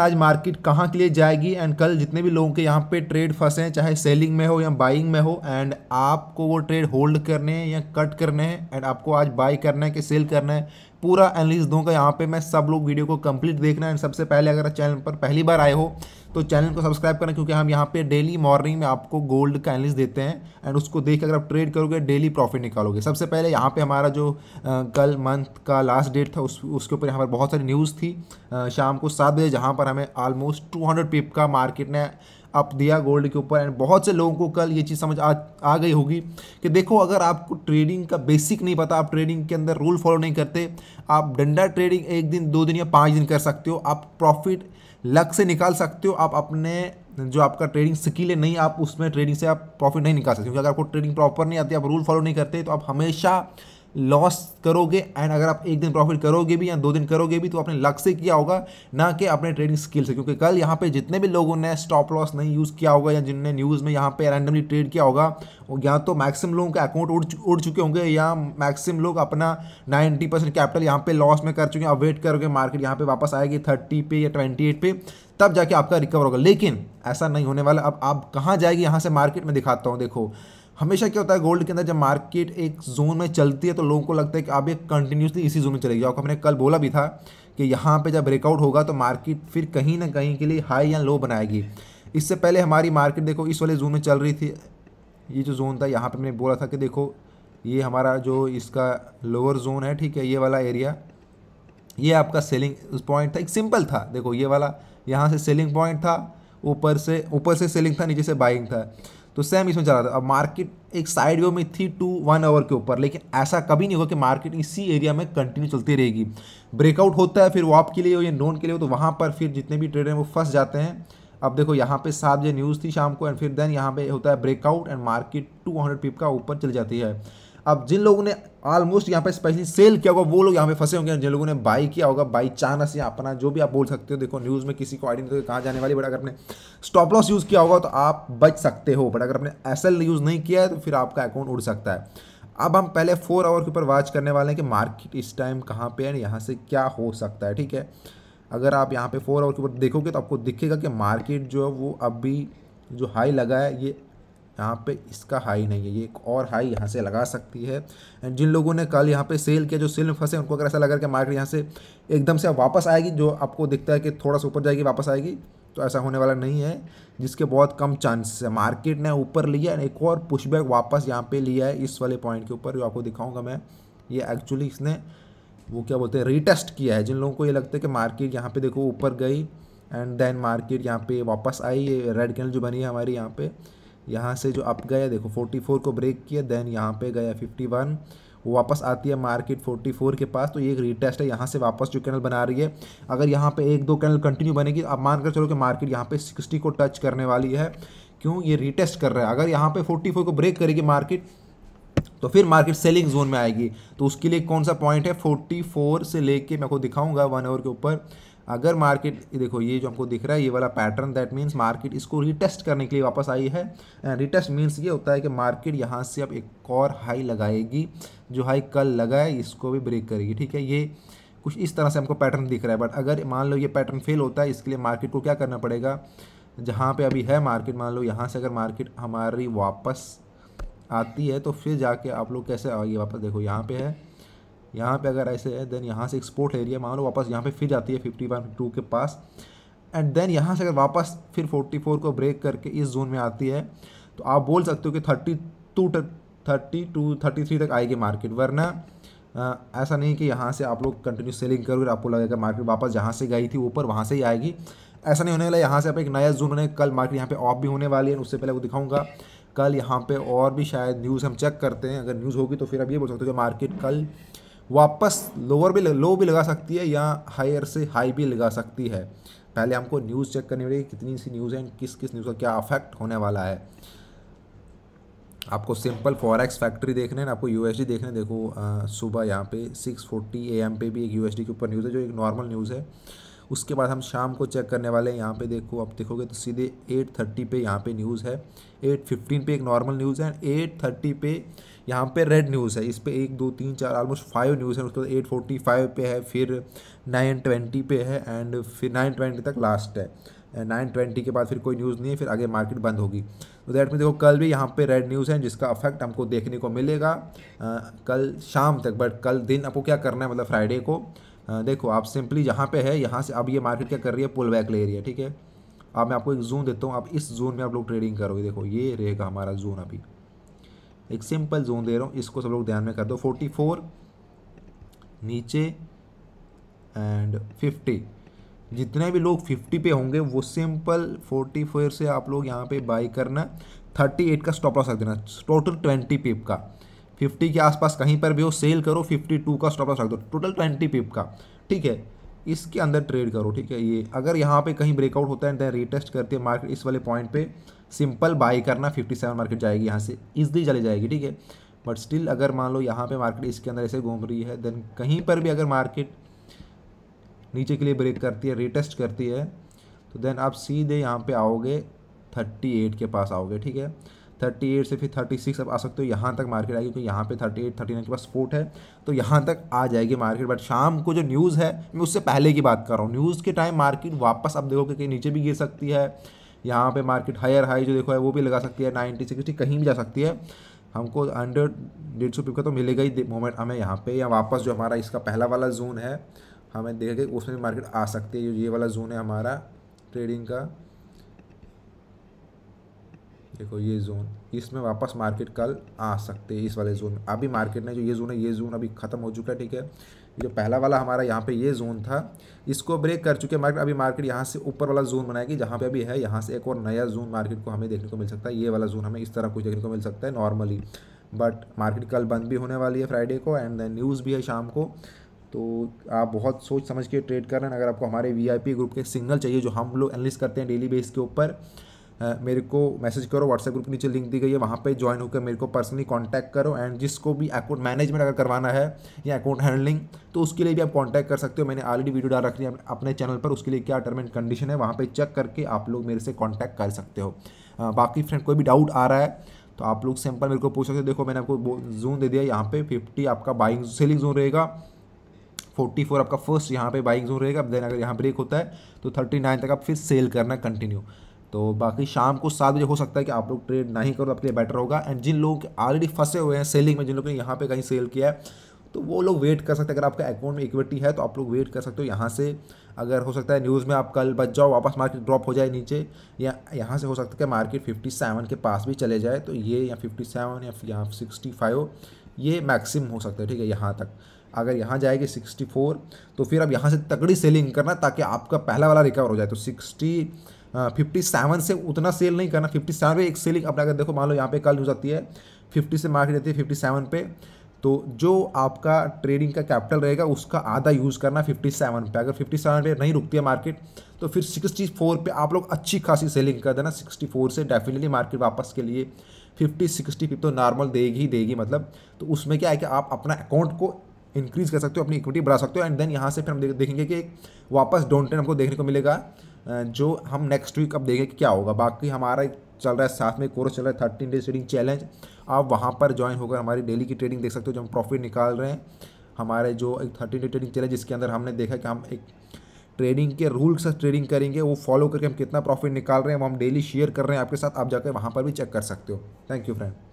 आज मार्केट कहाँ के लिए जाएगी एंड कल जितने भी लोगों के यहाँ पे ट्रेड फंसे हैं चाहे सेलिंग में हो या बाइंग में हो एंड आपको वो ट्रेड होल्ड करने हैं या कट करने हैं एंड आपको आज बाई करना है कि सेल करना है पूरा एनालिस दूंगा यहाँ पे मैं सब लोग वीडियो को कंप्लीट देखना एंड सबसे पहले अगर चैनल पर पहली बार आए हो तो चैनल को सब्सक्राइब करना क्योंकि हम यहाँ पे डेली मॉर्निंग में आपको गोल्ड का एनलिस देते हैं एंड उसको देख अगर आप ट्रेड करोगे डेली प्रॉफिट निकालोगे सबसे पहले यहाँ पे हमारा जो कल मंथ का लास्ट डेट था उस उसके ऊपर यहाँ पर बहुत सारी न्यूज़ थी शाम को सात बजे जहाँ पर हमें ऑलमोस्ट टू हंड्रेड पिप का मार्केट ने आप दिया गोल्ड के ऊपर एंड बहुत से लोगों को कल ये चीज़ समझ आ, आ गई होगी कि देखो अगर आपको ट्रेडिंग का बेसिक नहीं पता आप ट्रेडिंग के अंदर रूल फॉलो नहीं करते आप डंडा ट्रेडिंग एक दिन दो दिन या पाँच दिन कर सकते हो आप प्रॉफिट लक से निकाल सकते हो आप अपने जो आपका ट्रेडिंग स्किल है नहीं आप उसमें ट्रेडिंग से आप प्रॉफिट नहीं निकाल सकते क्योंकि अगर आपको ट्रेडिंग प्रॉपर नहीं आती आप रूल फॉलो नहीं करते तो आप हमेशा लॉस करोगे एंड अगर आप एक दिन प्रॉफिट करोगे भी या दो दिन करोगे भी तो आपने लक से किया होगा ना कि अपने ट्रेडिंग स्किल से क्योंकि कल यहाँ पे जितने भी लोगों ने स्टॉप लॉस नहीं यूज़ किया होगा या जिनने न्यूज़ में यहाँ पे रैंडमली ट्रेड किया होगा या तो मैक्सिमम लोगों के अकाउंट उड़ उड़ चुके होंगे या मैक्सिमम लोग अपना नाइन्टी परसेंट कैपिटल यहाँ पे लॉस में कर चुके हैं वेट करोगे मार्केट यहाँ पे वापस आएगी थर्टी पे या ट्वेंटी एट पे तब जाके आपका रिकवर होगा लेकिन ऐसा नहीं होने वाला अब आप कहाँ जाएगी यहाँ से मार्केट में दिखाता हूँ देखो हमेशा क्या होता है गोल्ड के अंदर जब मार्केट एक जोन में चलती है तो लोगों को लगता है कि आप ये कंटिन्यूसली इसी जोन में चलेगी आपको हमने कल बोला भी था कि यहाँ पे जब ब्रेकआउट होगा तो मार्केट फिर कहीं ना कहीं के लिए हाई या लो बनाएगी इससे पहले हमारी मार्केट देखो इस वाले जोन में चल रही थी ये जो जोन था यहाँ पर मैंने बोला था कि देखो ये हमारा जो इसका लोअर जोन है ठीक है ये वाला एरिया ये आपका सेलिंग पॉइंट था एक सिंपल था देखो ये वाला यहाँ से सेलिंग पॉइंट था ऊपर से ऊपर से सेलिंग था नीचे से बाइंग था तो सेम इसमें चला था अब मार्केट एक साइड व्यू में थी टू वन आवर के ऊपर लेकिन ऐसा कभी नहीं होगा कि मार्केट इसी एरिया में कंटिन्यू चलती रहेगी ब्रेकआउट होता है फिर वॉप के लिए हो या नोन के लिए हो तो वहाँ पर फिर जितने भी ट्रेडर हैं वो फंस जाते हैं अब देखो यहाँ पे सात बजे न्यूज़ थी शाम को एंड फिर देन यहाँ पे होता है ब्रेकआउट एंड मार्केट 200 पिप का ऊपर चली जाती है अब जिन लोगों ने ऑलमोस्ट यहाँ पे स्पेशली सेल किया होगा वो लोग यहाँ पे फंसे होंगे जिन लोगों ने बाई किया होगा बाई चानस या अपना जो भी आप बोल सकते हो देखो न्यूज़ में किसी को आइडिया नहीं तो कहाँ जाने वाली बट अगर आपने स्टॉप लॉस यूज़ किया होगा तो आप बच सकते हो बट अगर आपने एस यूज़ नहीं किया है तो फिर आपका अकाउंट उड़ सकता है अब हम पहले फोर आवर के ऊपर वॉच करने वाले हैं कि मार्केट इस टाइम कहाँ पे है यहाँ से क्या हो सकता है ठीक है अगर आप यहाँ पे फोर आवर के ऊपर देखोगे तो आपको दिखेगा कि मार्केट जो है वो अभी जो हाई लगा है ये यहाँ पे इसका हाई नहीं है ये एक और हाई यहाँ से लगा सकती है एंड जिन लोगों ने कल यहाँ पे सेल किया जो सेल में फंसे उनको अगर ऐसा लगा कि मार्केट यहाँ से एकदम से वापस आएगी जो आपको दिखता है कि थोड़ा सा ऊपर जाएगी वापस आएगी तो ऐसा होने वाला नहीं है जिसके बहुत कम चांसेस है मार्केट ने ऊपर लिया एंड एक और पुशबैक वापस यहाँ पर लिया है इस वाले पॉइंट के ऊपर जो आपको दिखाऊंगा मैं ये एक्चुअली इसने वो क्या बोलते हैं रिटेस्ट किया है जिन लोगों को ये लगता है कि मार्केट यहाँ पे देखो ऊपर गई एंड देन मार्केट यहाँ पे वापस आई ये रेड कैनल जो बनी है हमारी यहाँ पर यहाँ से जो अप गया देखो 44 को ब्रेक किया देन यहाँ पे गया 51 वापस आती है मार्केट 44 के पास तो ये एक रीटेस्ट है यहाँ से वापस जो कैनल बना रही है अगर यहाँ पे एक दो कैनल कंटिन्यू बनेगी आप मान कर चलो कि मार्केट यहाँ पे 60 को टच करने वाली है क्यों ये रीटेस्ट कर रहा है अगर यहाँ पे 44 को ब्रेक करेगी मार्केट तो फिर मार्केट सेलिंग जोन में आएगी तो उसके लिए कौन सा पॉइंट है 44 से लेके मैं आपको दिखाऊंगा वन आवर के ऊपर अगर मार्केट देखो ये जो हमको दिख रहा है ये वाला पैटर्न दैट मीन्स मार्केट इसको रिटेस्ट करने के लिए वापस आई है एंड रिटेस्ट मीन्स ये होता है कि मार्केट यहाँ से अब एक और हाई लगाएगी जो हाई कल लगाए इसको भी ब्रेक करेगी ठीक है ये कुछ इस तरह से हमको पैटर्न दिख रहा है बट अगर मान लो ये पैटर्न फेल होता है इसके लिए मार्केट को क्या करना पड़ेगा जहाँ पर अभी है मार्केट मान लो यहाँ से अगर मार्केट हमारी वापस आती है तो फिर जाके आप लोग कैसे आइए वापस देखो यहाँ पे है यहाँ पे अगर ऐसे है देन यहाँ से एक्सपोर्ट एरिया मान लो वापस यहाँ पे फिर जाती है फिफ्टी वन टू के पास एंड देन यहाँ से अगर वापस फिर फोर्टी फोर को ब्रेक करके इस जोन में आती है तो आप बोल सकते हो कि थर्टी टू तक थर्टी टू थर्टी थ्री तक आएगी मार्केट वरना आ, ऐसा नहीं कि यहाँ से आप लोग कंटिन्यू सेलिंग करोगे आपको लगेगा मार्केट वापस जहाँ से गई थी ऊपर वहाँ से ही आएगी ऐसा नहीं होने वाला यहाँ से आप एक नया जोन होने कल मार्केट यहाँ पे ऑफ भी होने वाली है उससे पहले वो दिखाऊंगा कल यहाँ पे और भी शायद न्यूज़ हम चेक करते हैं अगर न्यूज़ होगी तो फिर आप ये बोल सकते हो कि मार्केट कल वापस लोअर भी लो भी लगा सकती है या हायर से हाई भी लगा सकती है पहले हमको न्यूज़ चेक करनी पड़ेगी कितनी सी न्यूज़ है किस किस न्यूज़ का क्या अफेक्ट होने वाला है आपको सिंपल फॉरेक्स फैक्ट्री देखने ना आपको यूएसडी देखने देखो सुबह यहाँ पे 6:40 एम पे भी एक यूएसडी के ऊपर न्यूज़ है जो एक नॉर्मल न्यूज़ है उसके बाद हम शाम को चेक करने वाले हैं यहाँ पे देखो आप देखोगे तो सीधे एट थर्टी पे यहाँ पे न्यूज़ है एट फिफ्टीन पे एक नॉर्मल न्यूज़ है एट थर्टी पे यहाँ पे रेड न्यूज़ है इस पर एक दो तीन चार ऑलमोस्ट फाइव न्यूज़ है उसके बाद एट फोर्टी फाइव पे है फिर नाइन ट्वेंटी पे है एंड फिर नाइन ट्वेंटी तक लास्ट है नाइन ट्वेंटी के बाद फिर कोई न्यूज़ नहीं है फिर आगे मार्केट बंद होगी तो दैट में देखो कल भी यहाँ पे रेड न्यूज़ है जिसका अफेक्ट हमको देखने को मिलेगा आ, कल शाम तक बट कल दिन आपको क्या करना है मतलब फ्राइडे को देखो आप सिंपली जहाँ पे है यहाँ से अब ये मार्केट क्या कर रही है पुल बैक ले रही है ठीक है अब मैं आपको एक जोन देता हूँ आप इस जोन में आप लोग ट्रेडिंग करोगे देखो ये रहेगा हमारा जोन अभी एक सिंपल जोन दे रहा हूँ इसको सब लोग ध्यान में कर दो फोर्टी फोर नीचे एंड फिफ्टी जितने भी लोग फिफ्टी पे होंगे वो सिंपल फोर्टी फोर से आप लोग यहाँ पे बाई करना थर्टी एट का स्टॉप लॉस रख देना टोटल ट्वेंटी पिप का फिफ्टी के आसपास कहीं पर भी हो सेल करो फिफ्टी टू का स्टॉप लॉस रख दो टोटल ट्वेंटी पिप का ठीक है इसके अंदर ट्रेड करो ठीक है ये अगर यहाँ पे कहीं ब्रेकआउट होता है देन रीटेस्ट करती है मार्केट इस वाले पॉइंट पे सिंपल बाई करना 57 मार्केट जाएगी यहाँ से इजली चले जाएगी ठीक है बट स्टिल अगर मान लो यहाँ पर मार्केट इसके अंदर ऐसे घूम रही है देन कहीं पर भी अगर मार्केट नीचे के लिए ब्रेक करती है रीटेस्ट करती है तो देन आप सीधे यहाँ पर आओगे थर्टी एट के पास आओगे ठीक है थर्टी एट से फिर थर्टी सिक्स अब आ सकते हो यहाँ तक मार्केट आएगी क्योंकि यहाँ पे थर्टी एट थर्टी नाइन के पास सपोर्ट है तो यहाँ तक आ जाएगी मार्केट बट शाम को जो न्यूज़ है मैं उससे पहले की बात कर रहा हूँ न्यूज़ के टाइम मार्केट वापस अब देखोगे कहीं नीचे भी गिर सकती है यहाँ पे मार्केट हायर हाई जो देखो है वो भी लगा सकती है नाइन्टी सिक्सटी कहीं भी जा सकती है हमको अंडर डेढ़ सौ का तो मिलेगा ही मोमेंट हमें यहाँ पे या वापस जो हमारा इसका पहला वाला जोन है हमें देखेंगे उसमें मार्केट आ सकती है जो ये वाला जोन है हमारा ट्रेडिंग का देखो ये जोन इसमें वापस मार्केट कल आ सकते हैं इस वाले जोन में अभी मार्केट ने जो ये जोन है ये जोन अभी खत्म हो चुका है ठीक है जो पहला वाला हमारा यहाँ पे ये जोन था इसको ब्रेक कर चुके मार्केट अभी मार्केट यहाँ से ऊपर वाला जोन बनाएगी जहाँ पे अभी है यहाँ से एक और नया जोन मार्केट को हमें देखने को मिल सकता है ये वाला जोन हमें इस तरह कुछ देखने को मिल सकता है नॉर्मली बट मार्केट कल बंद भी होने वाली है फ्राइडे को एंड देन न्यूज़ भी है शाम को तो आप बहुत सोच समझ के ट्रेड कर रहे हैं अगर आपको हमारे वी ग्रुप के सिग्नल चाहिए जो हम लोग एनलिस करते हैं डेली बेस के ऊपर मेरे को मैसेज करो व्हाट्सएप ग्रुप के नीचे लिंक दी गई है वहाँ पे ज्वाइन होकर मेरे को पर्सनली कांटेक्ट करो एंड जिसको भी अकाउंट मैनेजमेंट अगर करवाना है या अकाउंट हैंडलिंग तो उसके लिए भी आप कांटेक्ट कर सकते हो मैंने ऑलरेडी वीडियो डाल रखी है अपने चैनल पर उसके लिए क्या टर्म एंड कंडीशन है वहाँ पर चेक करके आप लोग मेरे से कॉन्टैक्ट कर सकते हो बाकी फ्रेंड कोई भी डाउट आ रहा है तो आप लोग सैंपल मेरे को पूछ सकते हो देखो मैंने आपको जोन दे दिया यहाँ पे फिफ्टी आपका बाइंग सेलिंग जोन रहेगा फोर्टी फोर आपका फर्स्ट यहाँ पे बाइंग जोन रहेगा देन अगर यहाँ ब्रेक होता है तो थर्टी नाइन तक आप फिर सेल करना कंटिन्यू तो बाकी शाम को सात बजे हो सकता है कि आप लोग ट्रेड ना ही करो आपके लिए बेटर होगा एंड जिन लोग ऑलरेडी फंसे हुए हैं सेलिंग में जिन लोगों ने यहाँ पे कहीं सेल किया है तो वो लोग वेट कर सकते हैं अगर आपका अकाउंट में इक्विटी है तो आप लोग वेट कर सकते हो यहाँ से अगर हो सकता है न्यूज़ में आप कल बच जाओ वापस मार्केट ड्रॉप हो जाए नीचे या यहाँ से हो सकता है कि मार्केट सेवन के पास भी चले जाए तो ये या सेवन या यहाँ फाइव ये मैक्सिम हो सकता है ठीक है यहाँ तक अगर यहाँ जाएगी 64 तो फिर अब यहाँ से तगड़ी सेलिंग करना ताकि आपका पहला वाला रिकवर हो जाए तो सिक्सटी फिफ्टी सेवन से उतना सेल नहीं करना फिफ्टी सेवन पर एक सेलिंग अपना अगर देखो मान लो यहाँ पे कल हो जाती है फिफ्टी से मार्केट रहती है फिफ्टी सेवन पे तो जो आपका ट्रेडिंग का कैपिटल रहेगा उसका आधा यूज़ करना फिफ्टी सेवन पर अगर फिफ्टी सेवन पर नहीं रुकती है मार्केट तो फिर सिक्सटी फोर पर आप लोग अच्छी खासी सेलिंग कर देना सिक्सटी फोर से डेफिनेटली मार्केट वापस के लिए फिफ्टी सिक्सटी फिफ्टी तो नॉर्मल देगी ही देगी मतलब तो उसमें क्या है कि आप अपना अकाउंट को इंक्रीज़ कर सकते हो अपनी इक्विटी बढ़ा सकते हो एंड देन यहाँ से फिर हम देखेंगे कि वापस डाउन ट्रेंड हमको देखने को मिलेगा जो हम नेक्स्ट वीक अब देखें कि क्या होगा बाकी हमारा चल रहा है साथ में कोर्स चल रहा है थर्टीन डेज ट्रेडिंग चैलेंज आप वहाँ पर ज्वाइन होकर हमारी डेली की ट्रेडिंग देख सकते हो जो हम प्रॉफिट निकाल रहे हैं हमारे जो एक थर्टीन डे ट्रेडिंग चैलेंज जिसके अंदर हमने देखा कि हम एक ट्रेडिंग के रूल से ट्रेडिंग करेंगे वो फॉलो करके हम कितना प्रॉफिट निकाल रहे हैं वो हम डेली शेयर कर रहे हैं आपके साथ आप जाकर वहाँ पर भी चेक कर सकते हो थैंक यू फ्रेंड